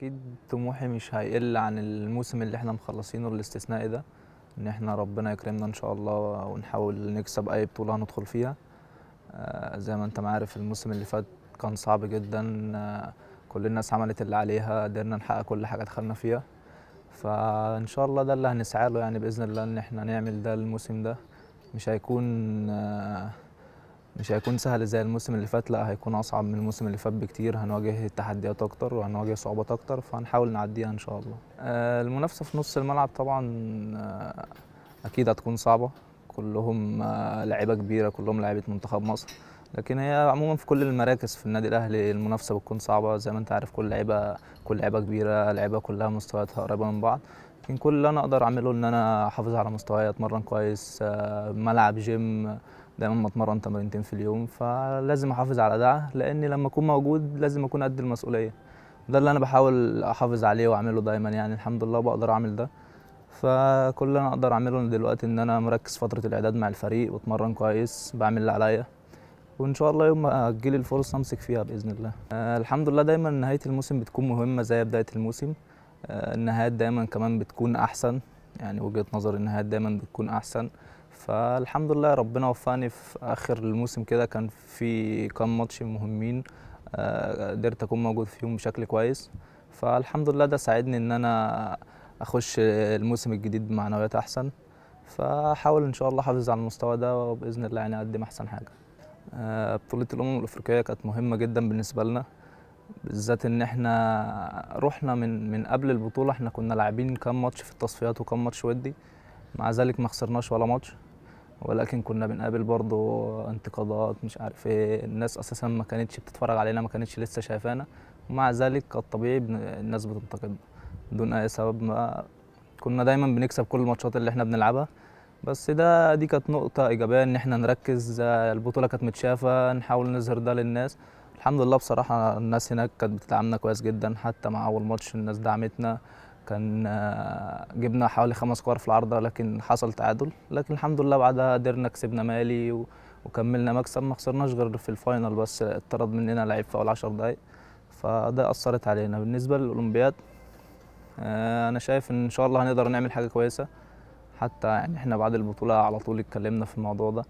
اكيد طموحي مش هيقل عن الموسم اللي احنا مخلصينه الاستثنائي ده ان احنا ربنا يكرمنا ان شاء الله ونحاول نكسب اي بطوله هندخل فيها آه، زي ما انت ما عارف الموسم اللي فات كان صعب جدا آه، كل الناس عملت اللي عليها قدرنا نحقق كل حاجه دخلنا فيها فان شاء الله ده اللي هنسعى له يعني باذن الله ان احنا نعمل ده الموسم ده مش هيكون آه مش هيكون سهل زي الموسم اللي فات لا هيكون اصعب من الموسم اللي فات بكتير هنواجه تحديات اكتر وهنواجه صعوبات اكتر فهنحاول نعديها ان شاء الله آه، المنافسه في نص الملعب طبعا آه، اكيد هتكون صعبه كلهم آه، لعيبه كبيره كلهم لعيبه منتخب مصر لكن هي عموما في كل المراكز في النادي الاهلي المنافسه بتكون صعبه زي ما انت عارف كل لعيبه كل لعيبه كبيره لعيبه كلها مستوياتها قريبه من بعض لكن كل اللي انا اقدر اعمله ان انا احافظ على مستواي اتمرن كويس ملعب جيم دايما بتمرن تمرينتين في اليوم فلازم احافظ على ده لان لما اكون موجود لازم اكون قد المسؤوليه ده اللي انا بحاول احافظ عليه واعمله دايما يعني الحمد لله بقدر اعمل ده فكل اللي انا اقدر اعمله دلوقتي ان انا مركز فتره الاعداد مع الفريق واتمرن كويس بعمل اللي عليا وان شاء الله يوم ما تجيلي الفرصه امسك فيها باذن الله آه الحمد لله دايما نهايه الموسم بتكون مهمه زي بدايه الموسم آه النهايات دايما كمان بتكون احسن يعني وجهه نظر النهايات دايما بتكون احسن فالحمد لله ربنا وفقني في اخر الموسم كده كان في كام ماتش مهمين آه، قدرت اكون موجود فيهم بشكل كويس فالحمد لله ده ساعدني ان انا اخش الموسم الجديد بمعنويات احسن فحاول ان شاء الله احافظ على المستوى ده وباذن الله يعني اقدم احسن حاجه آه، بطوله الامم الافريقيه كانت مهمه جدا بالنسبه لنا بالذات ان احنا رحنا من من قبل البطوله احنا كنا لاعبين كام ماتش في التصفيات وكام ماتش ودي مع ذلك ما خسرناش ولا ماتش ولكن كنا بنقابل برضو انتقادات مش عارف ايه الناس اساسا ما كانتش بتتفرج علينا ما كانتش لسه شايفانا ومع ذلك الطبيعي الناس بتنتقدنا دون اي سبب ما كنا دايما بنكسب كل الماتشات اللي احنا بنلعبها بس ده دي كانت نقطة إيجابية إن إحنا نركز البطولة كانت متشافة نحاول نظهر ده للناس الحمد لله بصراحة الناس هناك كانت بتدعمنا كويس جدا حتى مع أول ماتش الناس دعمتنا كان آه، جبنا حوالي خمس كور في العارضه لكن حصل تعادل لكن الحمد لله بعدها قدرنا كسبنا مالي وكملنا مكسب ما خسرناش غير في الفاينل بس اتطرد مننا لعيب في اول 10 دقائق فده اثرت علينا بالنسبه للاولمبياد آه، انا شايف ان شاء الله هنقدر نعمل حاجه كويسه حتى يعني احنا بعد البطوله على طول اتكلمنا في الموضوع ده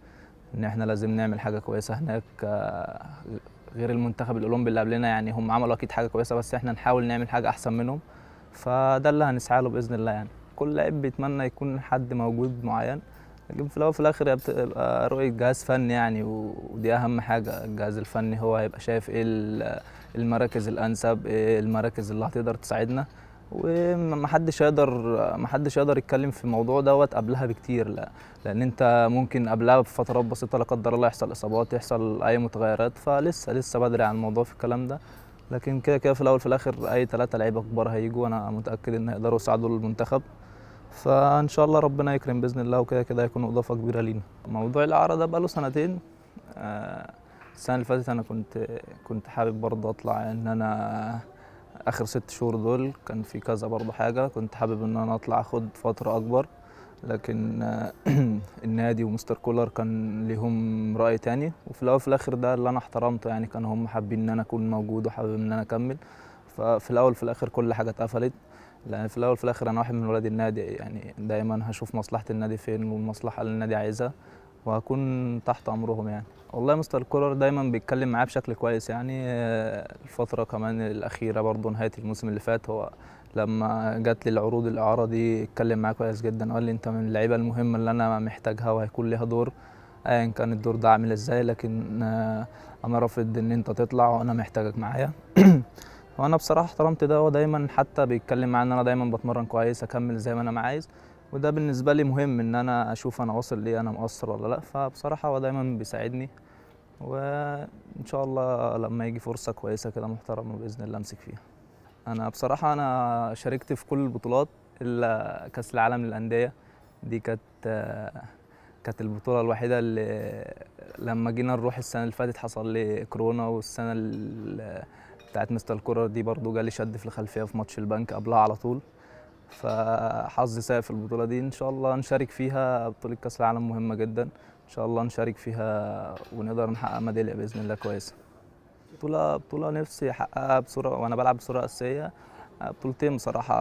ان احنا لازم نعمل حاجه كويسه هناك آه، غير المنتخب الاولمبي اللي قبلنا يعني هم عملوا اكيد حاجه كويسه بس احنا نحاول نعمل حاجه احسن منهم فده اللي هنسعى له باذن الله يعني كل لعيب بيتمنى يكون حد موجود معين لكن في الاول وفي الاخر بتبقى رؤيه جهاز فني يعني ودي اهم حاجه الجهاز الفني هو هيبقى شايف ايه المراكز الانسب ايه المراكز اللي هتقدر تساعدنا ومحدش يقدر محدش يقدر يتكلم في الموضوع دوت قبلها بكتير لا لان انت ممكن قبلها بفترات بسيطه لا قدر الله يحصل اصابات يحصل اي متغيرات فلسه لسه بدري عن الموضوع في الكلام ده لكن كده كده في الاول في الاخر اي ثلاثه لعيبه كبار هيجوا انا متاكد ان يقدروا يساعدوا المنتخب فان شاء الله ربنا يكرم باذن الله وكده كده هيكونوا اضافه كبيره لينا موضوع الاعاره ده بقاله سنتين آه، السنه اللي فاتت انا كنت كنت حابب برضه اطلع ان انا اخر ست شهور دول كان في كذا برضه حاجه كنت حابب ان انا اطلع اخد فتره اكبر لكن آه، النادي ومستر كولر كان لهم راي تاني وفي الاول وفي الاخر ده اللي انا احترمته يعني كانوا هم حابين ان انا اكون موجود وحابين ان انا اكمل ففي الاول وفي الاخر كل حاجه اتقفلت لان في الاول وفي الاخر انا واحد من ولاد النادي يعني دايما هشوف مصلحه النادي فين والمصلحه اللي النادي عايزها وهكون تحت امرهم يعني والله مستر كولر دايما بيتكلم معاه بشكل كويس يعني الفتره كمان الاخيره برضه نهايه الموسم اللي فات هو لما جات لي العروض الاعاره دي اتكلم معاه كويس جدا قال لي انت من اللعيبه المهمه اللي انا محتاجها وهيكون ليها دور ايا كان الدور ده عامل ازاي لكن انا رافض ان انت تطلع وانا محتاجك معايا وانا بصراحه احترمت ده ودايما حتى بيتكلم معايا ان انا دايما بتمرن كويس اكمل زي ما انا عايز وده بالنسبه لي مهم ان انا اشوف انا واصل ليه انا مقصر ولا لا فبصراحه هو دايما بيساعدني وان شاء الله لما يجي فرصه كويسه كده محترمه باذن الله امسك فيها انا بصراحه انا شاركت في كل البطولات الا كاس العالم للانديه دي كانت كانت البطوله الوحيده اللي لما جينا نروح السنه اللي فاتت حصل لي كورونا والسنه بتاعت مستر الكره دي برضو جالي شد في الخلفيه في ماتش البنك قبلها على طول فحظي سيء في البطوله دي ان شاء الله نشارك فيها بطوله كاس العالم مهمه جدا ان شاء الله نشارك فيها ونقدر نحقق ميداليه باذن الله كويسه بطوله بطوله نفسي احققها بصوره وانا بلعب بصوره اساسيه بطولتين بصراحه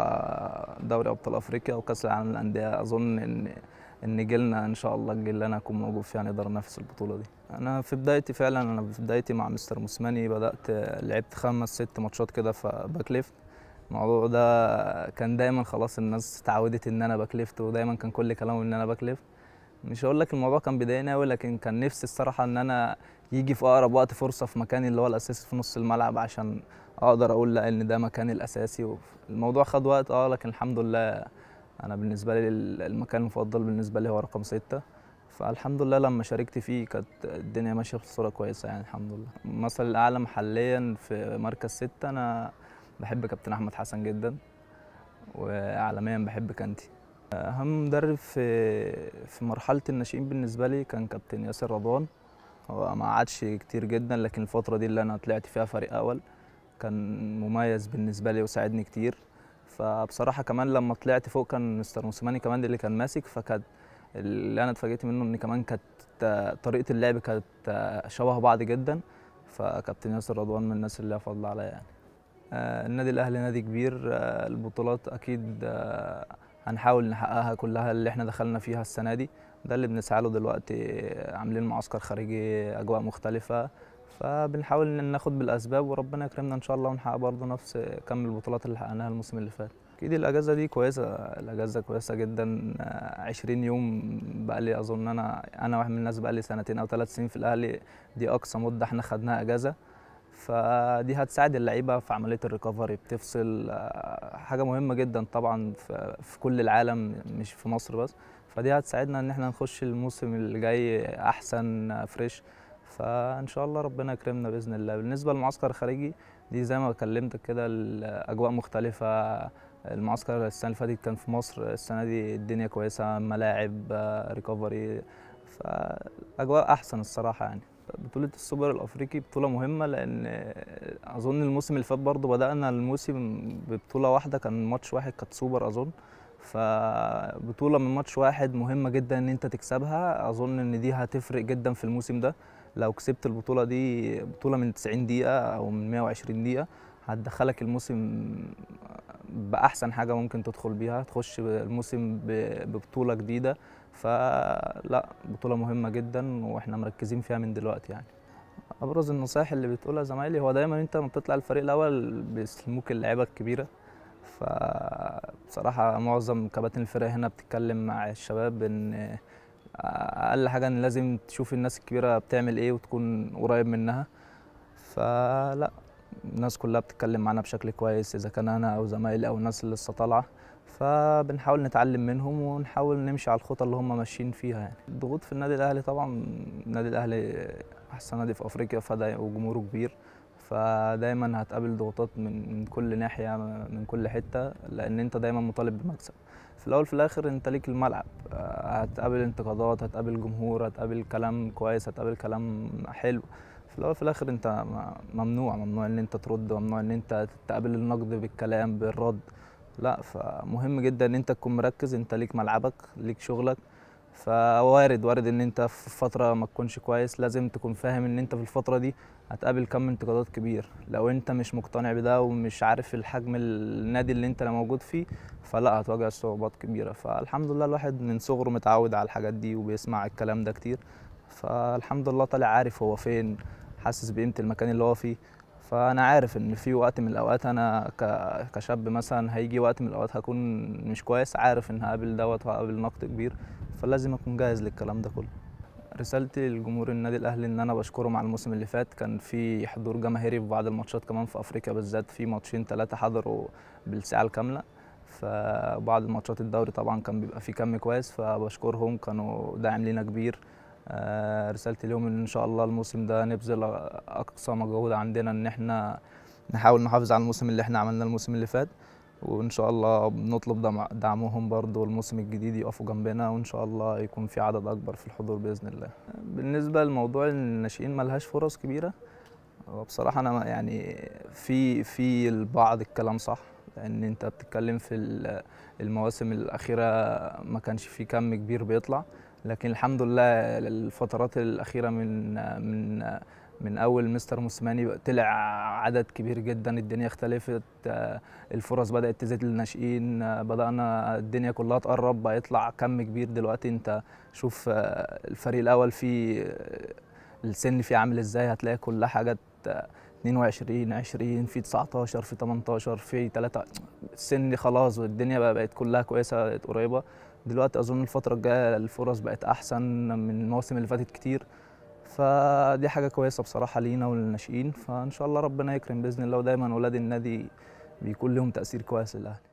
دوري ابطال افريقيا وكاس العالم للانديه اظن ان ان جيلنا ان شاء الله الجيل اللي انا اكون موجود فيه هنقدر ننافس البطوله دي انا في بدايتي فعلا انا في بدايتي مع مستر موسماني بدات لعبت خمس ست ماتشات كده في باك ليفت الموضوع ده كان دايما خلاص الناس اتعودت ان انا بكلفت ودايما كان كل كلامهم ان انا بكلف مش هقول لك الموضوع كان بيضايقني قوي لكن كان نفسي الصراحه ان انا يجي في اقرب وقت فرصه في مكاني اللي هو الاساسي في نص الملعب عشان اقدر اقول لا ان ده مكاني الاساسي الموضوع خد وقت اه لكن الحمد لله انا بالنسبه لي المكان المفضل بالنسبه لي هو رقم ستة فالحمد لله لما شاركت فيه كانت الدنيا ماشيه بصوره كويسه يعني الحمد لله المثل الاعلى محليا في مركز ستة انا بحب كابتن احمد حسن جدا واعلاميا بحب كانتي اهم مدرب في في مرحله الناشئين بالنسبه لي كان كابتن ياسر رضوان هو ما عادش كتير جدا لكن الفتره دي اللي انا طلعت فيها فريق اول كان مميز بالنسبه لي وساعدني كتير فبصراحه كمان لما طلعت فوق كان مستر موسيماني كمان اللي كان ماسك فكان اللي انا اتفاجئت منه ان كمان كانت طريقه اللعب كانت شبه بعض جدا فكابتن ياسر رضوان من الناس اللي فضل عليا يعني آه، النادي الاهلي نادي كبير آه، البطولات اكيد آه، هنحاول نحققها كلها اللي احنا دخلنا فيها السنه دي ده اللي بنسعى له دلوقتي عاملين معسكر خارجي اجواء مختلفه فبنحاول ناخد بالاسباب وربنا يكرمنا ان شاء الله ونحقق برضه نفس كم البطولات اللي حققناها الموسم اللي فات اكيد الاجازه دي كويسه الاجازه كويسه جدا 20 يوم بقى لي اظن انا انا واحد من الناس بقى لي سنتين او ثلاث سنين في الاهلي دي اقصى مده احنا خدناها اجازه فدي هتساعد اللعيبه في عمليه الريكفري بتفصل آه، حاجه مهمه جدا طبعا في كل العالم مش في مصر بس فدي هتساعدنا ان احنا نخش الموسم اللي جاي احسن فريش آه، فان شاء الله ربنا يكرمنا باذن الله بالنسبه للمعسكر الخارجي دي زي ما كلمتك كده الاجواء مختلفه المعسكر السنه اللي فاتت كان في مصر السنه دي الدنيا كويسه ملاعب ريكفري آه، فالاجواء احسن الصراحه يعني بطوله السوبر الافريقي بطوله مهمه لان اظن الموسم اللي فات برضه بدانا الموسم ببطوله واحده كان ماتش واحد كانت سوبر اظن فبطوله من ماتش واحد مهمه جدا ان انت تكسبها اظن ان دي هتفرق جدا في الموسم ده لو كسبت البطوله دي بطوله من 90 دقيقه او من 120 دقيقه هتدخلك الموسم باحسن حاجه ممكن تدخل بيها تخش الموسم ببطوله جديده فلا بطوله مهمه جدا واحنا مركزين فيها من دلوقتي يعني ابرز النصائح اللي بتقولها زمايلي هو دايما انت لما بتطلع الفريق الاول بيسلموك اللعيبه الكبيره فبصراحه معظم كباتن الفرق هنا بتتكلم مع الشباب ان اقل حاجه ان لازم تشوف الناس الكبيره بتعمل ايه وتكون قريب منها فلا الناس كلها بتتكلم معانا بشكل كويس اذا كان انا او زمايلي او الناس اللي لسه طالعه فبنحاول نتعلم منهم ونحاول نمشي على الخطى اللي هم ماشيين فيها يعني الضغوط في النادي الاهلي طبعا النادي الاهلي احسن نادي في افريقيا فده وجمهوره كبير فدايما هتقابل ضغوطات من كل ناحيه من كل حته لان انت دايما مطالب بمكسب في الاول في الاخر انت ليك الملعب هتقابل انتقادات هتقابل جمهور هتقابل كلام كويس هتقابل كلام حلو اللي هو في الاخر انت ممنوع ممنوع ان انت ترد ممنوع ان انت تقابل النقد بالكلام بالرد لا فمهم جدا ان انت تكون مركز انت ليك ملعبك ليك شغلك فوارد وارد ان انت في فتره ما تكونش كويس لازم تكون فاهم ان انت في الفتره دي هتقابل كم انتقادات كبير لو انت مش مقتنع بده ومش عارف الحجم النادي اللي انت موجود فيه فلا هتواجه صعوبات كبيره فالحمد لله الواحد من صغره متعود على الحاجات دي وبيسمع الكلام ده كتير فالحمد لله طالع عارف هو فين حاسس بقيمه المكان اللي هو فيه فانا عارف ان في وقت من الاوقات انا كشاب مثلا هيجي وقت من الاوقات هكون مش كويس عارف ان هقابل دوت وهقابل نقد كبير فلازم اكون جاهز للكلام ده كله رسالتي لجمهور النادي الاهلي ان انا بشكرهم على الموسم اللي فات كان في حضور جماهيري في بعض الماتشات كمان في افريقيا بالذات في ماتشين ثلاثه حضروا بالساعه الكامله فبعض الماتشات الدوري طبعا كان بيبقى في كم كويس فبشكرهم كانوا داعم لينا كبير آه، رسالتي اليوم ان شاء الله الموسم ده نبذل اقصى مجهود عندنا ان احنا نحاول نحافظ على الموسم اللي احنا عملناه الموسم اللي فات وان شاء الله بنطلب دعمهم برضو الموسم الجديد يقفوا جنبنا وان شاء الله يكون في عدد اكبر في الحضور باذن الله بالنسبه لموضوع الناشئين ملهاش فرص كبيره وبصراحه انا يعني في في البعض الكلام صح لان انت بتتكلم في المواسم الاخيره ما كانش في كم كبير بيطلع لكن الحمد لله الفترات الاخيره من من من اول مستر موسيماني طلع عدد كبير جدا الدنيا اختلفت الفرص بدات تزيد للناشئين بدانا الدنيا كلها تقرب يطلع كم كبير دلوقتي انت شوف الفريق الاول فيه السن فيه عامل ازاي هتلاقي كل حاجه 22 20 في 19 في 18 في 3 السن خلاص والدنيا بقى بقت كلها كويسه قريبه دلوقتي اظن الفتره الجايه الفرص بقت احسن من المواسم اللي فاتت كتير فدي حاجه كويسه بصراحه لينا وللناشئين فان شاء الله ربنا يكرم باذن الله ودايما ولاد النادي بيكون لهم تاثير كويس للاهلي